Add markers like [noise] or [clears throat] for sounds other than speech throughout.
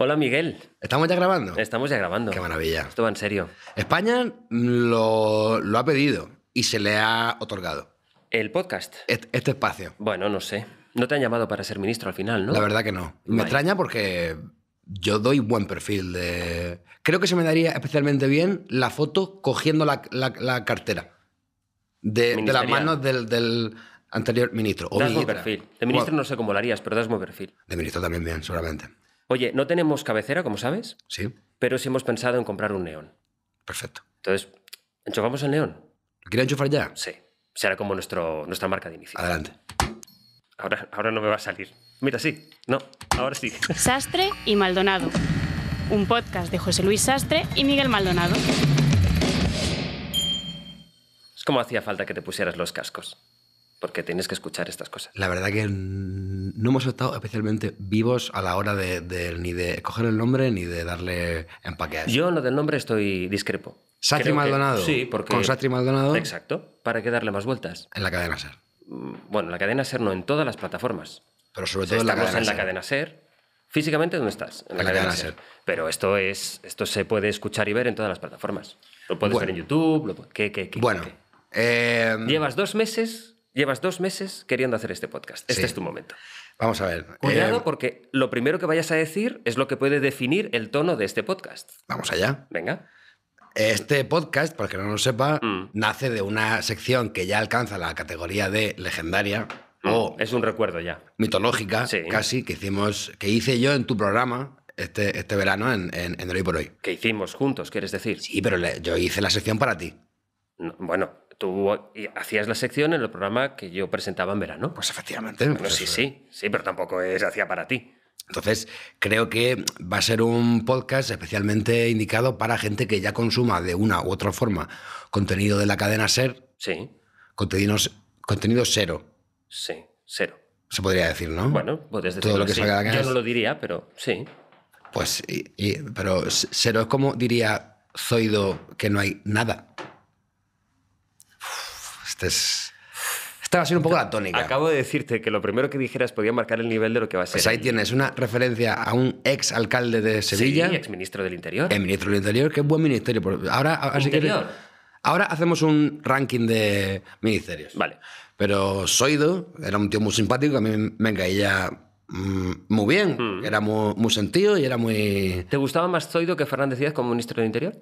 Hola Miguel. ¿Estamos ya grabando? Estamos ya grabando. Qué maravilla. Esto va en serio. España lo, ha pedido y se le ha otorgado. ¿El podcast? Este, espacio. Bueno, no sé. No te han llamado para ser ministro al final, ¿no? La verdad que no. Me extraña porque yo doy buen perfil de... Creo que se me daría especialmente bien la foto cogiendo la, cartera de, las manos del, anterior ministro. perfil. De ministro no sé cómo lo harías, pero das buen perfil. De ministro también bien, seguramente. Oye, no tenemos cabecera, como sabes. Sí. Pero sí hemos pensado en comprar un neón. Perfecto. Entonces, enchufamos el neón. quieres enchufar ya? Sí. Será como nuestro, nuestra marca de inicio. Adelante. Ahora, ahora no me va a salir. Mira, sí. No, ahora sí. [laughs] Sastre y Maldonado. Un podcast de José Luis Sastre y Miguel Maldonado. Es como hacía falta que te pusieras los cascos porque tienes que escuchar estas cosas. La verdad que no hemos estado especialmente vivos a la hora de, ni de escoger el nombre ni de darle empaque Yo en lo del nombre estoy discrepo. Satri Maldonado. sí, porque... Con Satri Maldonado. Exacto. ¿Para qué darle más vueltas? En la cadena SER. Mm, bueno, la cadena SER no, en todas las plataformas. Pero sobre todo en, la cadena en la cadena SER. Físicamente, ¿dónde estás? En la, cadena, SER. Pero esto, es, esto se puede escuchar y ver en todas las plataformas. Lo puedes ver en YouTube. Lo, ¿qué, bueno. Eh, Llevas dos meses Llevas dos meses queriendo hacer este podcast. Este es tu momento. Vamos a ver. Cuidado eh, porque lo primero que vayas a decir es lo que puede definir el tono de este podcast. Vamos allá. Venga. Este podcast, para que no lo sepa, mm. nace de una sección que ya alcanza la categoría de legendaria. Mm, o es un recuerdo ya. Mitológica, casi, que hicimos, que hice yo en tu programa, este, este, verano en, en, Hoy por Hoy. Que hicimos juntos, quieres decir. Sí, pero yo hice la sección para ti. bueno, tú hacías la sección en el programa que yo presentaba en verano. Pues efectivamente. Pues sí, sí, sí, pero tampoco es hacía para ti. Entonces, creo que va a ser un podcast especialmente indicado para gente que ya consuma de una u otra forma contenido de la cadena SER. Sí. Contenidos, contenido cero. Sí, cero. Se podría decir, ¿no? Bueno, podrías decir. Yo no lo diría, pero sí. Pues, pero cero es como diría Zoido que no hay nada. Estaba siendo un poco la tónica. Acabo de decirte que lo primero que dijeras podía marcar el nivel de lo que va a pues ser. Pues ahí tienes una referencia a un ex alcalde de Sevilla. ex ministro del Interior. El ministro del Interior, que es buen ministerio. Ahora, hacemos un ranking de ministerios. Vale. Pero Soido era un tío muy simpático, a mí me caía mm, muy bien. Hmm. Era muy, muy, sentido y era muy. ¿Te gustaba más Zoido que Fernández Díaz como ministro del Interior?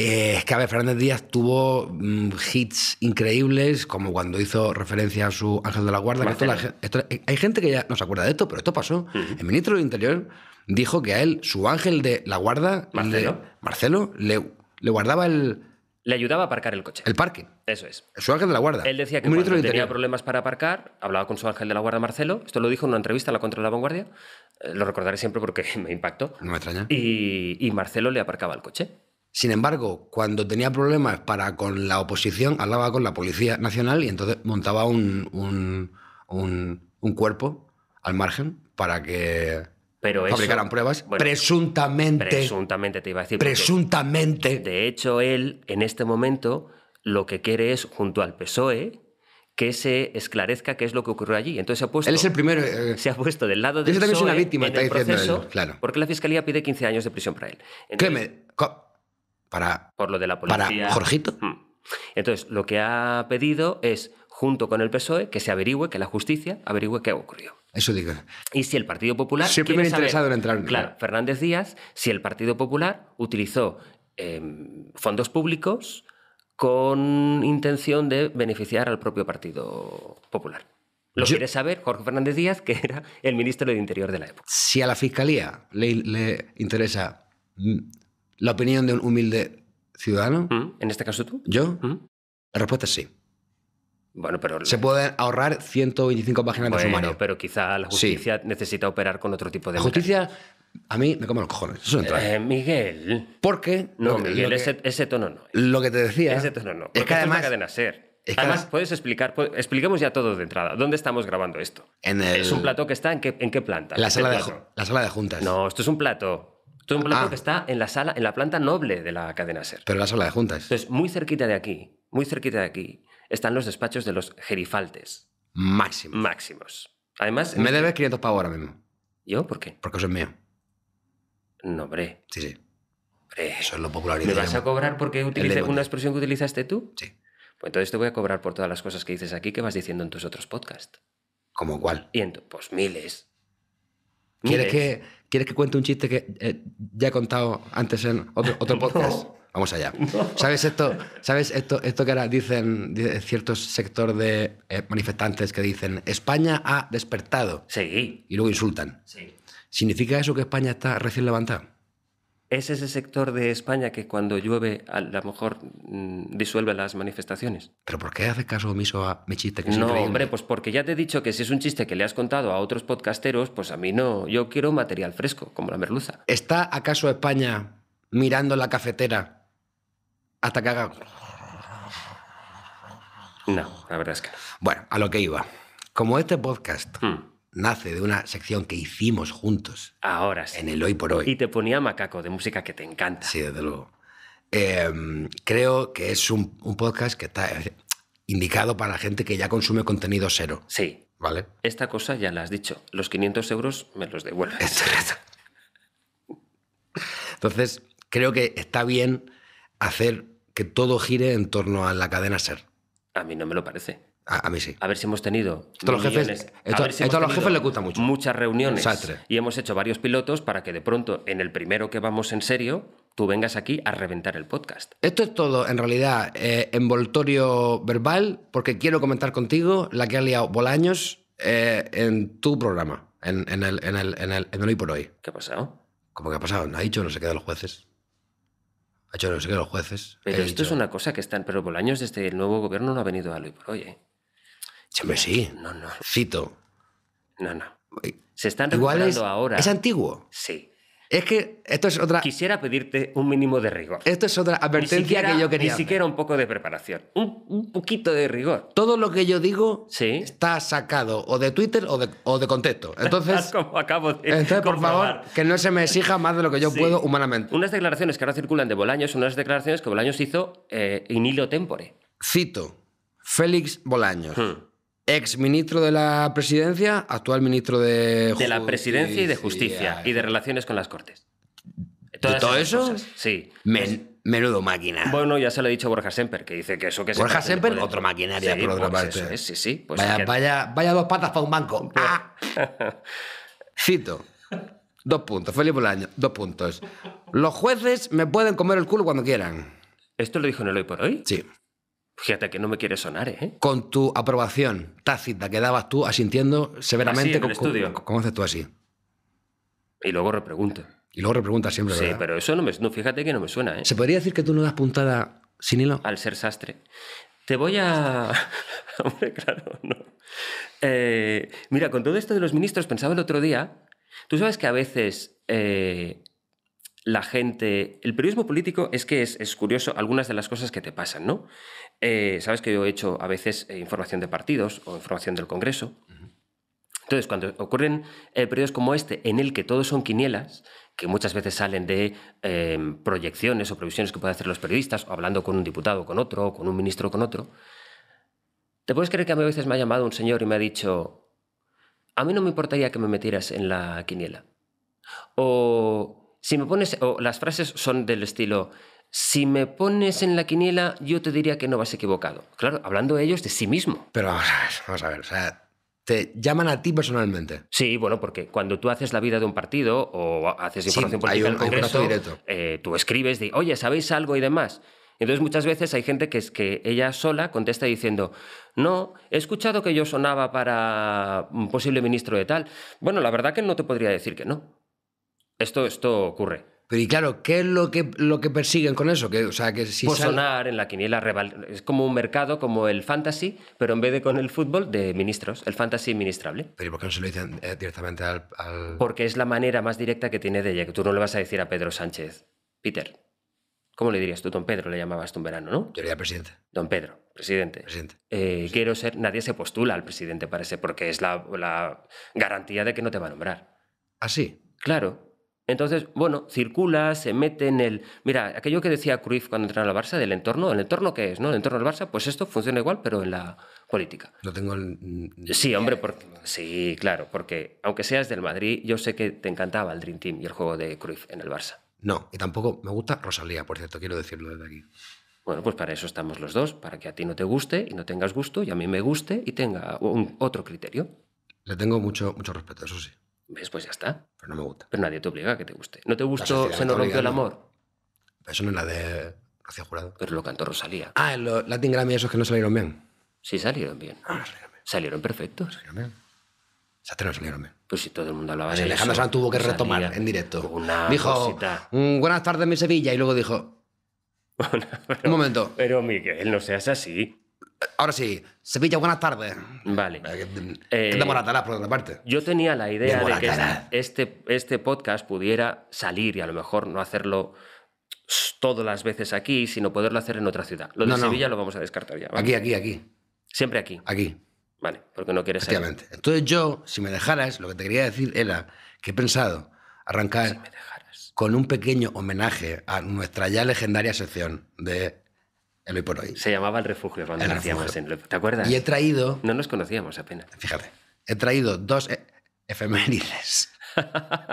Eh, es que ver, Fernández Díaz tuvo mm, hits increíbles, como cuando hizo referencia a su Ángel de la Guarda. Eh, hay gente que ya no se acuerda de esto, pero esto pasó. El ministro del Interior dijo que a él, su Ángel de la Guarda, Marcelo, le, Marcelo, le, guardaba el, le ayudaba a aparcar el coche. El parque. Eso es. Su ángel de la guarda. Él decía que cuando tenía problemas para aparcar, hablaba con su ángel de la guarda Marcelo. Esto lo dijo en una entrevista a la Contra de la Vanguardia. Eh, lo recordaré siempre porque [laughs] me impactó. No me extraña. y Marcelo le aparcaba el coche. Sin embargo, cuando tenía problemas para con la oposición, hablaba con la Policía Nacional y entonces montaba un, un, cuerpo al margen para que fabricaran pruebas. presuntamente. Presuntamente te iba a decir. Presuntamente. De hecho, él en este momento lo que quiere es, junto al PSOE, que se esclarezca qué es lo que ocurrió allí. Entonces se ha puesto. Él es el primero. Eh, se ha puesto del lado de Yo también una e víctima, está diciendo proceso, claro. Porque la fiscalía pide 15 años de prisión para él. Créeme... Por lo de la policía. Para Jorgito. Hmm. Entonces, lo que ha pedido es, junto con el PSOE, que se averigüe, que la justicia averigüe qué ocurrió. Eso digo. Y si el Partido Popular. Siempre me ha interesado en entrar Claro, Fernández Díaz, si el Partido Popular utilizó em, fondos públicos con intención de beneficiar al propio Partido Popular. Lo quiere saber Jorge Fernández Díaz, que era el ministro de Interior de la época. Si a la Fiscalía le interesa mm, la opinión de un humilde ciudadano? ¿Mm? ¿En este caso tú? ¿Yo? ¿Mm? La respuesta es sí. Bueno, pero... Se pueden ahorrar 125 páginas de sumario. pero quizá la justicia necesita operar con otro tipo de... La justicia, a mí me como los cojones. Eso es eh, Miguel... Porque... No, Miguel, ese, tono no. Lo que te decía... Ese tono no. es que además... Es ser. Además, puedes explicar, expliquemos ya todo de entrada. ¿Dónde estamos grabando esto? ¿Es un plato que está en qué, en qué planta? La, sala de, la sala de juntas. No, esto es un plato todo un plato ah. que está en la sala, en la planta noble de la cadena SER. Pero la sala de juntas. Entonces, muy cerquita de aquí, muy cerquita de aquí, están los despachos de los gerifaltes. Máximos. Máximos. Además... Me debes 500 pavos ahora mismo. ¿Yo? ¿Por qué? Porque eso es mío. No, hombre. Sí, sí. Eso es lo popular. ¿Me vas a cobrar porque utilice una expresión que utilizaste tú? Sí. Pues entonces te voy a cobrar por todas las cosas que dices aquí que vas diciendo en tus otros podcasts. ¿Cómo? cuál? Y pues miles. ¿Quieres que, ¿Quieres que cuente un chiste que eh, ya he contado antes en otro, [laughs] podcast? Vamos allá. [laughs] ¿Sabes esto? ¿Sabes esto, esto que ahora dicen ciertos sectores de eh, manifestantes que dicen España ha despertado? Sí. Y luego insultan. Sí. ¿Significa eso que España está recién levantada? es ese sector de España que cuando llueve a lo mejor mm, disuelve las manifestaciones. ¿Pero por qué hace caso omiso a mi chiste? Que no, hombre, pues porque ya te he dicho que si es un chiste que le has contado a otros podcasteros, pues a mí no. Yo quiero material fresco, como la merluza. ¿Está acaso España mirando la cafetera hasta que haga... No, la verdad es que Bueno, a lo que iba. Como este podcast... Hmm nace de una sección que hicimos juntos. Ahora sí. En el Hoy por Hoy. Y te ponía macaco de música que te encanta. Sí, desde luego. Em, creo que es un, podcast que está eh, indicado para la gente que ya consume contenido cero. Sí. ¿Vale? Esta cosa ya la has dicho. Los 500 euros me los devuelve. [laughs] Entonces, creo que está bien hacer que todo gire en torno a la cadena ser. A mí no me lo parece. A, mí sí. A ver si hemos tenido. los jefes, a los jefes les gusta mucho. Muchas reuniones. Y hemos hecho varios pilotos para que de pronto, en el primero que vamos en serio, tú vengas aquí a reventar el podcast. Esto es todo, en realidad, eh, envoltorio verbal, porque quiero comentar contigo la que ha liado Bolaños eh, en tu programa, en, el, en, el, en, el, Hoy por Hoy. ¿Qué ha pasado? ¿Cómo que ha pasado? Ha dicho no sé qué de los jueces. Ha dicho no sé qué de los jueces. Pero esto es una cosa que están. Pero Bolaños, desde el nuevo gobierno, no ha venido a Hoy por Hoy, ¿eh? sí. No, no. Cito. No, no. Se están recuperando ahora. Es antiguo. Sí. Es que esto es otra. Quisiera pedirte un mínimo de rigor. Esto es otra advertencia que yo quería. Ni siquiera un poco de preparación. Un, poquito de rigor. Todo lo que yo digo ¿Sí? está sacado o de Twitter o de, o contexto. Entonces. [laughs] como acabo de. Entonces, por favor, que no se me exija más de lo que yo puedo humanamente. Unas declaraciones que ahora circulan de Bolaños son unas declaraciones que Bolaños hizo eh, in hilo tempore. Cito: Félix Bolaños. Hmm ex ministro de la presidencia, actual ministro de... De la presidencia y de justicia y de relaciones con las cortes. todo eso? Sí. menudo máquina. Bueno, ya se lo he dicho a Borja Semper, que dice que eso que Borja Semper, otro maquinaria sí, sí. vaya, vaya, dos patas para un banco. [laughs] Ah. Cito. Dos puntos. Felipe Bolaño. Dos puntos. Los jueces me pueden comer el culo cuando quieran. ¿Esto lo dijo en el hoy por hoy? Sí. Fíjate que no me quiere sonar, ¿eh? Con tu aprobación tácita que dabas tú asintiendo severamente. Así, con, estudio. ¿Cómo haces tú así? Y luego repregunta. Y luego repregunta siempre, Sí, pero eso no me... No, fíjate que no me suena, ¿eh? ¿Se podría decir que tú no das puntada sin hilo? Al ser sastre. Te voy a... [laughs] Hombre, claro, no. Eh, mira, con todo esto de los ministros, pensaba el otro día... Tú sabes que a veces... Eh, la gente. El periodismo político es que es, es, curioso algunas de las cosas que te pasan, ¿no? Eh, sabes que yo he hecho a veces eh, información de partidos o información del Congreso. Entonces, cuando ocurren eh, periodos como este, en el que todos son quinielas, que muchas veces salen de em, proyecciones o previsiones que pueden hacer los periodistas, o hablando con un diputado o con otro, o con un ministro o con otro, ¿te puedes creer que a mí a veces me ha llamado un señor y me ha dicho, a mí no me importaría que me metieras en la quiniela? O si me pones, o las frases son del estilo, si me pones en la quiniela, yo te diría que no vas equivocado. Claro, hablando ellos de sí mismo. Pero vamos a ver, vamos a ver, o te llaman a ti personalmente. Sí, bueno, porque cuando tú haces la vida de un partido o haces información política el eh, tú escribes, de, oye, ¿sabéis algo y demás? Entonces muchas veces hay gente que, es que ella sola contesta diciendo, no, he escuchado que yo sonaba para un mm, posible ministro de tal. Bueno, la verdad que no te podría decir que no. Esto, esto ocurre. Pero y claro, ¿qué es lo que, lo que persiguen con eso? Que, o sea, que si sonar en la quiniela es como un mercado como el fantasy, pero en vez de con el fútbol, de ministros, el fantasy ministrable. Pero ¿y por qué no se lo dicen eh, directamente al, Porque es la manera más directa que tiene de ella, que tú no le vas a decir a Pedro Sánchez, Peter. ¿Cómo le dirías tú? Don Pedro le llamabas tú un verano, ¿no? Yo le presidente. Don Pedro, presidente. Presidente. Eh, quiero ser. Nadie se postula al presidente, parece, porque es la, la garantía de que no te va a nombrar. ¿Ah, sí? Claro. Entonces, bueno, circula, se mete en el... Mira, aquello que decía Cruyff cuando en la Barça del entorno, ¿el entorno que es? ¿No? El entorno del Barça, pues esto funciona igual, pero en la política. No tengo el... Sí, hombre, sí, claro, porque aunque seas del Madrid, yo sé que te encantaba el Dream Team y el juego de Cruyff en el Barça. No, y tampoco me gusta Rosalía, por cierto, quiero decirlo desde aquí. Bueno, pues para eso estamos los dos, para que a ti no te guste y no tengas gusto, y a mí me guste y tenga otro criterio. Le tengo mucho, mucho respeto, eso sí. ¿Ves? Pues ya está. Pero no me gusta. Pero nadie te obliga a que te guste. ¿No te gustó Se nos rompió el amor? Eso no es la de Rocío Jurado. Pero lo cantó Rosalía. Ah, los Latin Grammy esos que no salieron bien. Sí, salieron bien. Ah, salieron bien. Salieron perfectos. Salieron bien. Esas no salieron bien. Pues si todo el mundo hablaba pues de Alejandro Sanz tuvo que retomar en directo. Una dijo, mm, buenas tardes, mi Sevilla. Y luego dijo, [laughs] un momento. Pero Miguel, no seas así. Ahora sí, Sevilla, buenas tardes. Vale. Eh, ¿Qué eh, por otra parte? Yo tenía la idea de que este, este podcast pudiera salir y a lo mejor no hacerlo todas las veces aquí, sino poderlo hacer en otra ciudad. Lo de Sevilla lo vamos a descartar ya. Aquí, aquí, aquí. Siempre aquí. Aquí. Vale, porque no quieres salir. Entonces yo, si me dejaras, lo que te quería decir era que he pensado arrancar con un pequeño homenaje a nuestra ya legendaria sección de el hoy por hoy. Se llamaba El Refugio cuando el refugio. ¿Te acuerdas? Y he traído... No nos conocíamos apenas. Fíjate, he traído dos e- efemérides.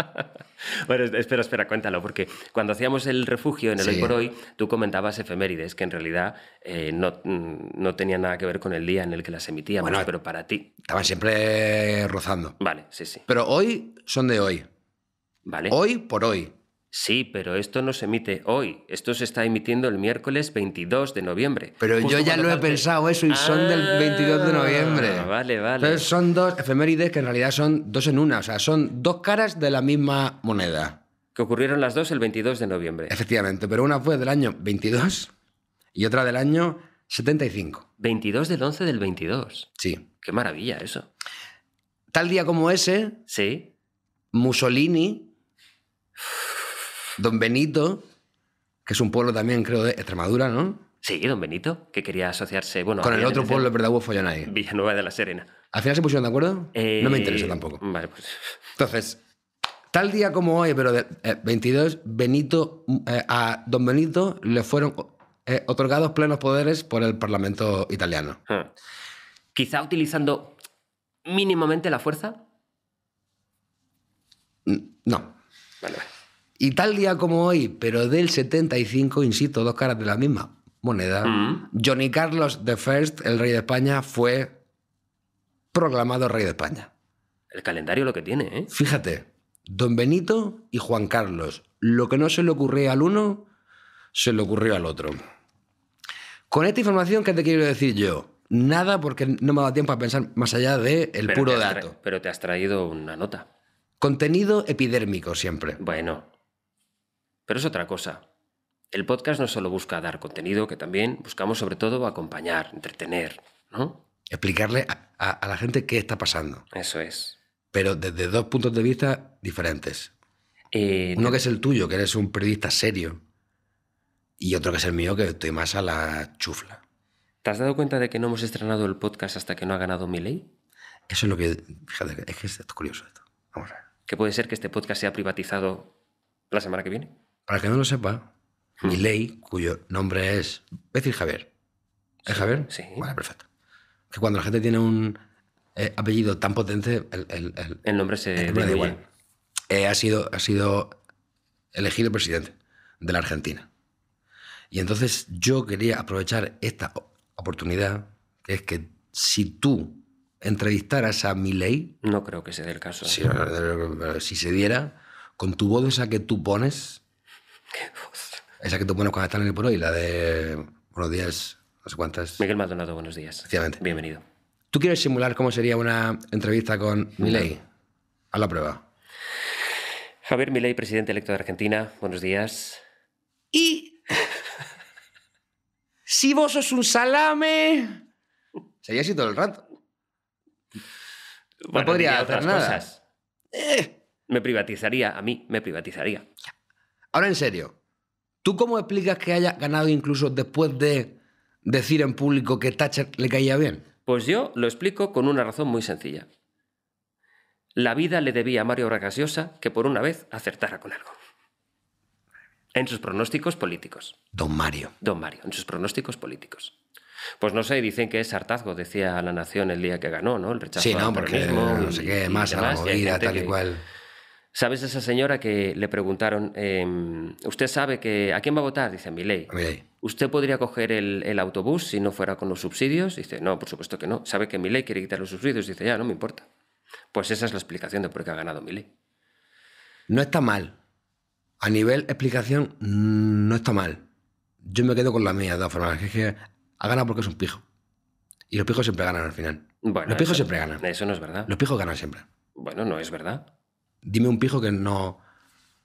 [laughs] bueno, espera, espera, cuéntalo, porque cuando hacíamos el refugio en el hoy por hoy, tú comentabas efemérides que en realidad eh, no, mm, no tenían nada que ver con el día en el que las emitíamos, pero para ti. Estaban siempre rozando. Vale, sí, sí. Pero hoy son de hoy. Vale. Hoy por hoy. Sí, pero esto no se emite hoy. Esto se está emitiendo el miércoles 22 de noviembre. Pero yo ya lo he pensado eso y son del 22 ah, de noviembre. Vale, vale. Entonces son dos efemérides que en realidad son dos en una. O sea, son dos caras de la misma moneda. Que ocurrieron las dos el 22 de noviembre. Efectivamente, pero una fue del año 22 y otra del año 75. 22 del 11 del 22. Sí. Qué maravilla eso. Tal día como ese. Sí. Mussolini. Don Benito, que es un pueblo también, creo, de Extremadura, ¿no? Sí, Don Benito, que quería asociarse, bueno... Con el otro pueblo, ¿verdad? Hubo ahí. Villanueva de la Serena. ¿Al final se pusieron de acuerdo? No me interesa eh, tampoco. Vale, pues... Entonces, tal día como hoy, pero de 22, eh, Benito, eh, a Don Benito le fueron otorgados plenos poderes por el Parlamento italiano. Ah. Quizá utilizando mínimamente la fuerza. No. Vale, vale. Y tal día como hoy, pero del 75, insisto, dos caras de la misma moneda, mm. Johnny Carlos I, el rey de España, fue proclamado rey de España. El calendario lo que tiene, ¿eh? Fíjate, don Benito y Juan Carlos, lo que no se le ocurrió al uno, se le ocurrió al otro. Con esta información, ¿qué te quiero decir yo? Nada porque no me ha dado tiempo a pensar más allá del el puro dato. Pero te has traído una nota. Contenido epidérmico siempre. Bueno, pero es otra cosa. El podcast no solo busca dar contenido, que también buscamos sobre todo acompañar, entretener, ¿no? Explicarle a, la gente qué está pasando. Eso es. Pero desde dos puntos de vista diferentes. Eh, Uno que es el tuyo, que eres un periodista serio, y otro que es el mío, que estoy más a la chufla. ¿Te has dado cuenta de que no hemos estrenado el podcast hasta que no ha ganado mi ley? Eso es lo que... Fíjate, es que es curioso esto. Vamos a ver. ¿Que puede ser que este podcast sea privatizado la semana que viene? Para que no lo sepa, hmm. mi ley, cuyo nombre es. Voy Javier. ¿Es Javier? Sí. Bueno, perfecto. Que cuando la gente tiene un eh, apellido tan potente, el, el, el, nombre se. da igual. Eh, ha, sido, ha sido elegido presidente de la Argentina. Y entonces yo quería aprovechar esta oportunidad, que es que si tú entrevistaras a Milei... No creo que sea el caso. ¿eh? Si, si, se diera, con tu voz esa que tú pones, esa que tú pones cuando estás en el por y la de buenos días, no sé cuántas. Miguel Maldonado, buenos días. Efectivamente. Bienvenido. ¿Tú quieres simular cómo sería una entrevista con Milei? a la prueba. Javier Milei, presidente electo de Argentina, buenos días. Y si vos sos un salame... Sería así todo el rato. no podría hacer nada. Eh. Me privatizaría, a mí me privatizaría. Ahora en serio, ¿tú cómo explicas que haya ganado incluso después de decir en público que Thatcher le caía bien? Pues yo lo explico con una razón muy sencilla. La vida le debía a Mario Ragasiosa que por una vez acertara con algo. En sus pronósticos políticos. Don Mario. Don Mario, en sus pronósticos políticos. Pues no sé, dicen que es hartazgo, decía La Nación el día que ganó, ¿no? El rechazo sí, no, porque no sé qué, más a la movida, tal y cual. ¿Sabes esa señora que le preguntaron, em, ¿usted sabe que a quién va a votar? Dice, mi ley. ¿Usted podría coger el, autobús si no fuera con los subsidios? Dice, no, por supuesto que no. ¿Sabe que mi ley quiere quitar los subsidios? Dice, ya, no me importa. Pues esa es la explicación de por qué ha ganado mi ley. No está mal. A nivel explicación, mm, no está mal. Yo me quedo con la mía, de todas formas. Es que ha ganado porque es un pijo. Y los pijos siempre ganan al final. los pijos siempre ganan. Eso no es verdad. Los pijos ganan siempre. Bueno, no es verdad. Dime un pijo que no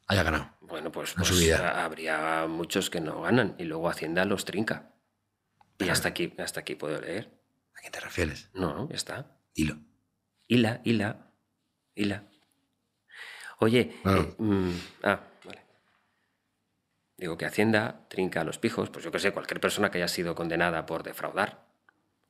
haya ganado. Bueno, pues, pues ah, habría muchos que no ganan y luego Hacienda los trinca. Y hasta aquí, hasta aquí puedo leer. ¿A quién te refieres? No, ya está. Hilo. Hila, hila, hila. Oye, ah. eh, mm, ah, Digo que Hacienda trinca a los pijos, pues yo qué sé, cualquier persona que haya sido condenada por defraudar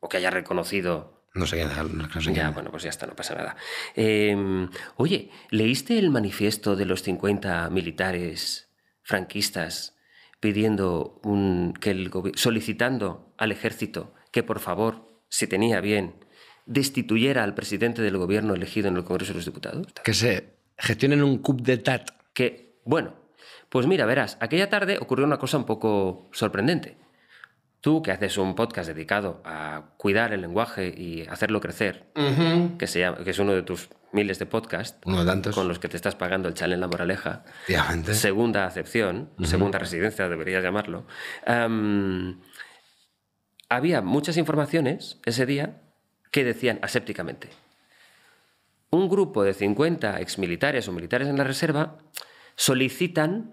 o que haya reconocido no se No Ya, bueno, pues ya está, no pasa nada. Em, oye, ¿leíste el manifiesto de los 50 militares franquistas pidiendo un, que el solicitando al ejército que por favor, si tenía bien, destituyera al presidente del gobierno elegido en el Congreso de los Diputados? Que se gestionen un coup d'état Que, bueno, pues mira, verás, aquella tarde ocurrió una cosa un poco sorprendente. Tú que haces un podcast dedicado a cuidar el lenguaje y hacerlo crecer, que, se que es uno de tus miles de podcasts, con los que te estás pagando el chal en la moraleja, segunda acepción, segunda residencia deberías llamarlo, había muchas informaciones ese día que decían asépticamente, un grupo de 50 exmilitares o militares en la reserva solicitan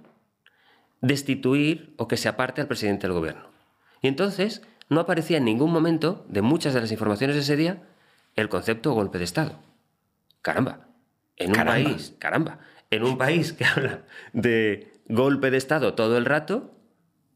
destituir o que se aparte al presidente del gobierno. Y entonces no aparecía en ningún momento de muchas de las informaciones de ese día el concepto golpe de Estado. Caramba, en un país, caramba, en un país que [laughs] habla de golpe de Estado todo el rato,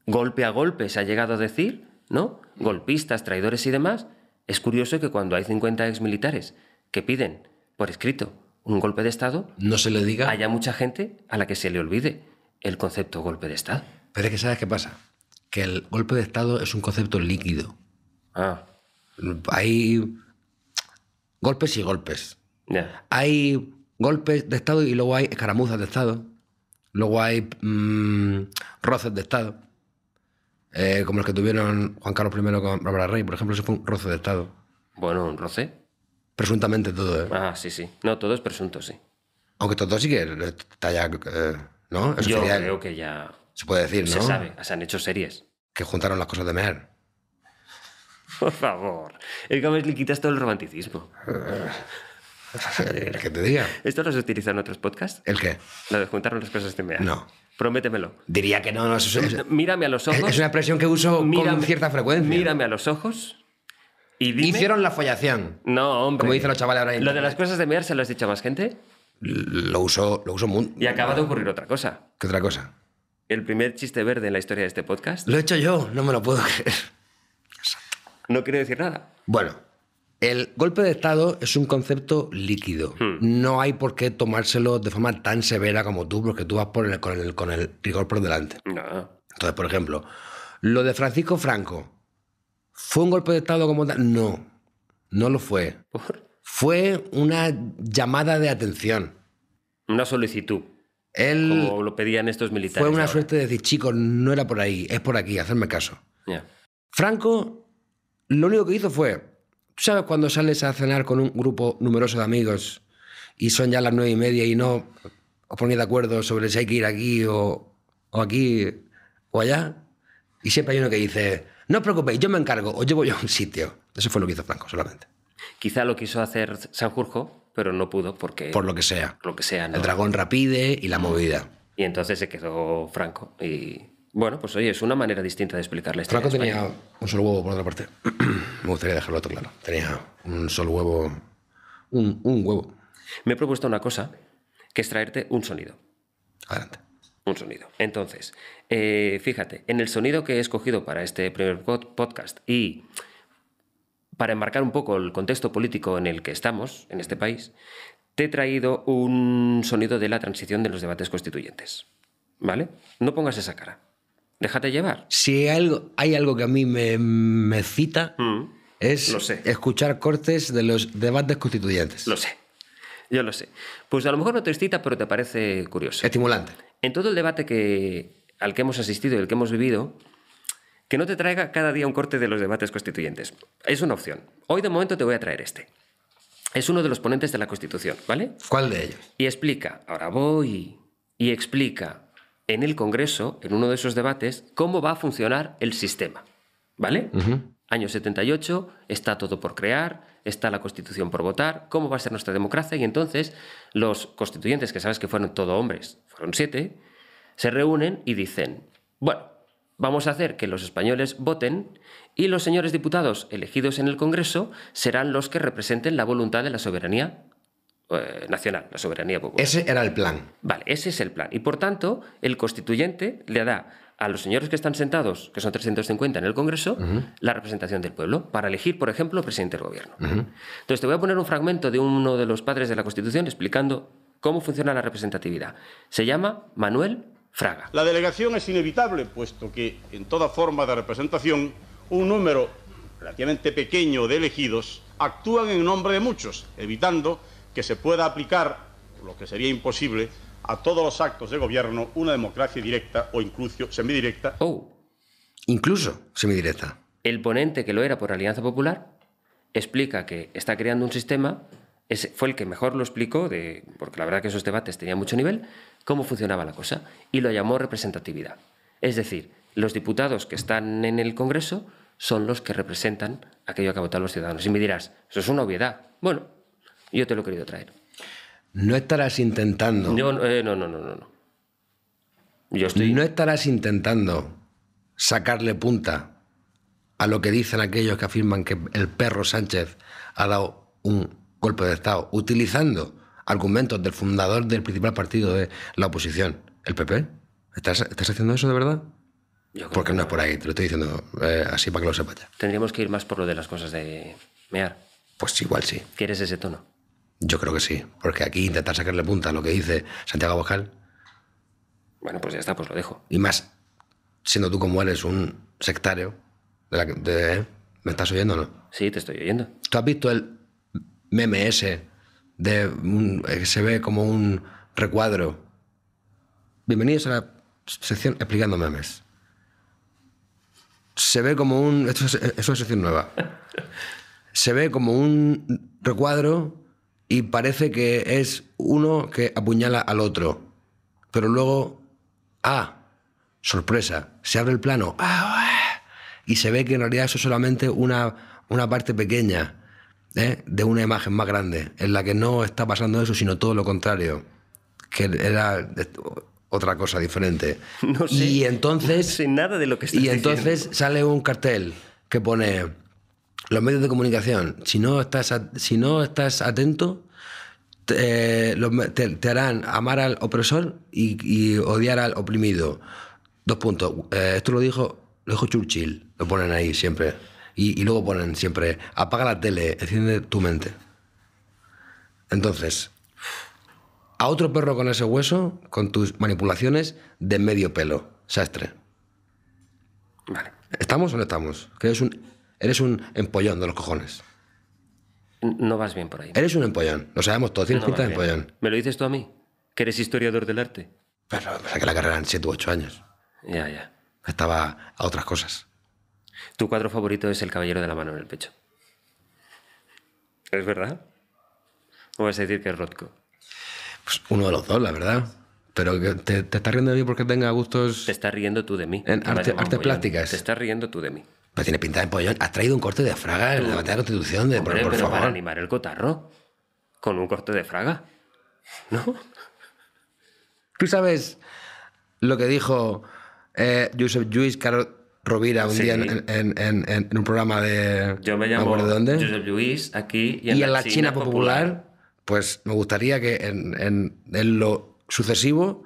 golpe a golpe se ha llegado a decir, ¿no? Golpistas, traidores y demás. Es curioso que cuando hay 50 exmilitares que piden por escrito un golpe de Estado, no se le diga. Haya mucha gente a la que se le olvide el concepto golpe de Estado. Pero es que sabes qué pasa que el golpe de Estado es un concepto líquido. Ah. Hay golpes y golpes. Hay golpes de Estado y luego hay escaramuzas de Estado. Luego hay mm, roces de Estado. Eh, como los que tuvieron Juan Carlos I con Barbara Rey, por ejemplo, eso fue un roce de Estado. Bueno, un roce. Presuntamente todo, ¿eh? Ah, sí, sí. No, todo es presunto, sí. Aunque todo sí que está ya. Eh, ¿No? Eso Yo creo que ya. Se puede decir, ¿no? Se sabe, se han hecho series. Que juntaron las cosas de Mer. Por favor. el que le quitas todo el romanticismo. ¿Qué te diga? ¿Esto lo has utiliza en otros podcasts? ¿El qué? Lo de juntaron las cosas de Mer. No. Prométemelo. Diría que no. no es, eh, mírame a los ojos. Es una expresión que uso con cierta frecuencia. Mírame a los ojos. Y dime... Hicieron la follación. No, hombre. Como dicen los chavales ahora. ¿Lo de las cosas de Mer se lo has dicho a más gente? Lo uso, lo uso mucho. Y acaba de ocurrir otra cosa. ¿Qué otra cosa? el primer chiste verde en la historia de este podcast. Lo he hecho yo, no me lo puedo creer. No quiero decir nada. Bueno, el golpe de Estado es un concepto líquido. Hmm. No hay por qué tomárselo de forma tan severa como tú, porque tú vas por con, el, rigor por delante. No. Entonces, por ejemplo, lo de Francisco Franco, ¿fue un golpe de Estado como tal? No, no lo fue. Fue una llamada de atención. Una solicitud lo pedían estos militares. Fue una suerte de decir, chicos, no era por ahí, es por aquí, hacerme caso. Franco, lo único que hizo fue, sabes cuando sales a cenar con un grupo numeroso de amigos y son ya las nueve y media y no os ponéis de acuerdo sobre si hay que ir aquí o, o aquí o allá, y siempre hay uno que dice, no os preocupéis, yo me encargo, os llevo yo a un sitio. Eso fue lo que hizo Franco solamente. Quizá lo quiso hacer Sanjurjo, pero no pudo porque... Por lo que sea. Lo que sea. ¿no? El dragón rapide y la movida. Y entonces se quedó Franco y... Bueno, pues oye, es una manera distinta de explicar la historia. Franco tenía un solo huevo, por otra parte. [clears throat] Me gustaría dejarlo otro claro. Tenía un solo huevo. Un, huevo. Me he propuesto una cosa, que es traerte un sonido. Adelante. Un sonido. Entonces, eh, fíjate, en el sonido que he escogido para este primer podcast y para enmarcar un poco el contexto político en el que estamos, en este país, te he traído un sonido de la transición de los debates constituyentes. ¿Vale? No pongas esa cara. Déjate llevar. Si hay algo, hay algo que a mí me, me cita, mm. es escuchar cortes de los debates constituyentes. Lo sé. Yo lo sé. Pues a lo mejor no te cita, pero te parece curioso. Estimulante. En todo el debate que, al que hemos asistido y el que hemos vivido, que no te traiga cada día un corte de los debates constituyentes. Es una opción. Hoy de momento te voy a traer este. Es uno de los ponentes de la Constitución, ¿vale? ¿Cuál de ellos? Y explica, ahora voy, y explica en el Congreso, en uno de esos debates, cómo va a funcionar el sistema, ¿vale? Año 78, está todo por crear, está la Constitución por votar, cómo va a ser nuestra democracia, y entonces los constituyentes, que sabes que fueron todos hombres, fueron siete, se reúnen y dicen, bueno, Vamos a hacer que los españoles voten y los señores diputados elegidos en el Congreso serán los que representen la voluntad de la soberanía eh, nacional, la soberanía popular. Ese era el plan. Vale, ese es el plan. Y por tanto, el constituyente le da a los señores que están sentados, que son 350 en el Congreso, la representación del pueblo, para elegir, por ejemplo, presidente del gobierno. Entonces, te voy a poner un fragmento de uno de los padres de la Constitución explicando cómo funciona la representatividad. Se llama Manuel la delegación es inevitable, puesto que en toda forma de representación un número relativamente pequeño de elegidos actúan en nombre de muchos, evitando que se pueda aplicar, lo que sería imposible, a todos los actos de gobierno una democracia directa o incluso semidirecta. Oh, incluso semidirecta. El ponente, que lo era por Alianza Popular, explica que está creando un sistema, ese fue el que mejor lo explicó, porque la verdad que esos debates tenían mucho nivel, cómo funcionaba la cosa y lo llamó representatividad. Es decir, los diputados que están en el Congreso son los que representan aquello que votado los ciudadanos. Y me dirás, eso es una obviedad. Bueno, yo te lo he querido traer. No estarás intentando. Eh, no, no, no, no. no. Yo estoy... No estarás intentando sacarle punta a lo que dicen aquellos que afirman que el perro Sánchez ha dado un golpe de Estado, utilizando argumentos del fundador del principal partido de la oposición, el PP. ¿Estás, estás haciendo eso de verdad? Porque no es por ahí, te lo estoy diciendo eh, así para que lo sepas ya. Tendríamos que ir más por lo de las cosas de mear. Pues igual sí. ¿Quieres ese tono? Yo creo que sí, porque aquí intentar sacarle punta a lo que dice Santiago Abascal. Bueno, pues ya está, pues lo dejo. Y más, siendo tú como eres un sectario, de ¿eh? ¿me estás oyendo o no? Sí, te estoy oyendo. ¿Tú has visto el meme de eh, se ve como un recuadro. Bienvenidos a la sección explicando memes. Se ve como un... Eh, esto es, sección nueva. Se ve como un recuadro y parece que es uno que apuñala al otro. Pero luego... ¡Ah! Sorpresa. Se abre el plano. ¡Ah! y se ve que en realidad eso es solamente una, una parte pequeña ¿eh? de una imagen más grande, en la que no está pasando eso, sino todo lo contrario, que era otra cosa diferente. [laughs] y entonces, no nada de lo que Y entonces sale un cartel que pone los medios de comunicación, si no estás, si no estás atento, eh, te, harán amar al opresor y, y, odiar al oprimido. Dos puntos. Eh, esto lo dijo, lo dijo Churchill, lo ponen ahí siempre y, luego ponen siempre, apaga la tele, enciende tu mente. Entonces, a otro perro con ese hueso, con tus manipulaciones de medio pelo, sastre. Vale. ¿Estamos o no estamos? Que eres un, eres un empollón de los cojones. No vas bien por ahí. Eres un empollón, lo sabemos todos, tienes empollón. ¿Me lo dices tú a mí? ¿Que eres historiador del arte? Pero me que la carrera en 7 u 8 años. Ya, ya. Estaba a otras cosas. Tu cuadro favorito es El Caballero de la Mano en el Pecho. ¿Es verdad? ¿O vas a decir que es Rothko? Pues uno de los dos, la verdad. Pero te, estás riendo de mí porque tenga gustos. Te estás riendo tú de mí. En arte, artes plásticas. Te estás riendo tú de mí. Pues tiene pinta de pollón. Has traído un corte de fraga en la batalla de la Constitución. por, favor. para animar el cotarro. Con un corte de fraga. ¿No? Tú sabes lo que dijo eh, Joseph Lluís Carlos Rovira un día en, un programa de. Yo me llamo Luis, aquí. Y en, la, China, popular, pues me gustaría que en, lo sucesivo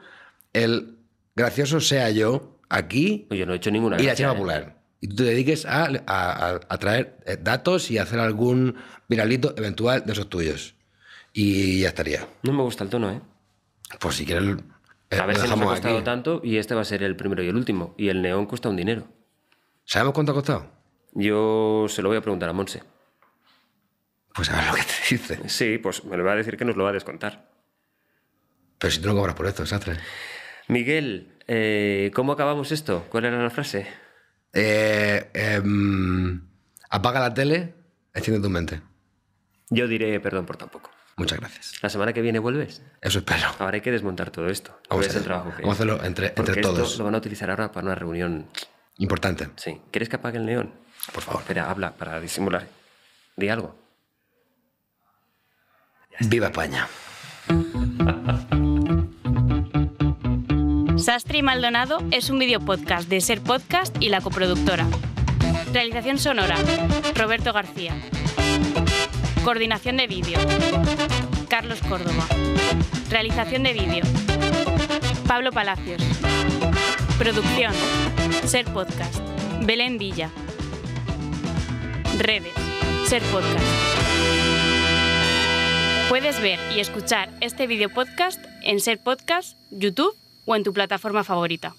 el gracioso sea yo aquí. Pues no he hecho ninguna. Y la China ¿eh? popular. Y tú te dediques a, traer eh, datos y hacer algún viralito eventual de esos tuyos. Y ya estaría. No me gusta el tono, ¿eh? Pues si quieres. Eh, a ver si nos ha costado tanto y este va a ser el primero y el último. Y el neón cuesta un dinero. ¿Sabemos cuánto ha costado? Yo se lo voy a preguntar a Monse. Pues a ver lo que te dice. Sí, pues me lo va a decir que nos lo va a descontar. Pero si tú no cobras por esto, desastre. Miguel, eh, ¿cómo acabamos esto? ¿Cuál era la frase? Eh, em, apaga la tele, enciende tu mente. Yo diré perdón por tampoco. Muchas gracias. ¿La semana que viene vuelves? Eso espero. Ahora hay que desmontar todo esto. Vamos, a, el trabajo que hacerlo entre, entre todos. Esto lo van a utilizar ahora para una reunión Importante. Sí. ¿Quieres que apague el león? Por favor. Espera, habla para disimular. Di algo. Viva España. Sastre y Maldonado es un video podcast de Ser Podcast y la coproductora. Realización sonora, Roberto García. Coordinación de vídeo, Carlos Córdoba. Realización de vídeo, Pablo Palacios. Producción, ser Podcast, Belén Villa. Redes, Ser Podcast. Puedes ver y escuchar este video podcast en Ser Podcast, YouTube o en tu plataforma favorita.